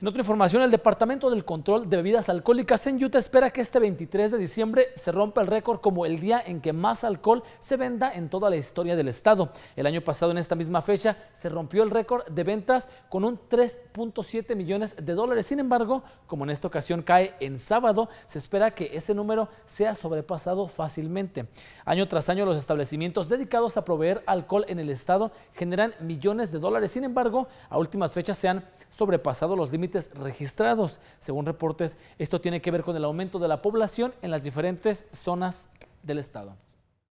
En otra información, el Departamento del Control de Bebidas Alcohólicas en Utah espera que este 23 de diciembre se rompa el récord como el día en que más alcohol se venda en toda la historia del estado. El año pasado, en esta misma fecha, se rompió el récord de ventas con un 3.7 millones de dólares. Sin embargo, como en esta ocasión cae en sábado, se espera que ese número sea sobrepasado fácilmente. Año tras año, los establecimientos dedicados a proveer alcohol en el estado generan millones de dólares. Sin embargo, a últimas fechas se han sobrepasado los límites límites registrados. Según reportes, esto tiene que ver con el aumento de la población en las diferentes zonas del estado.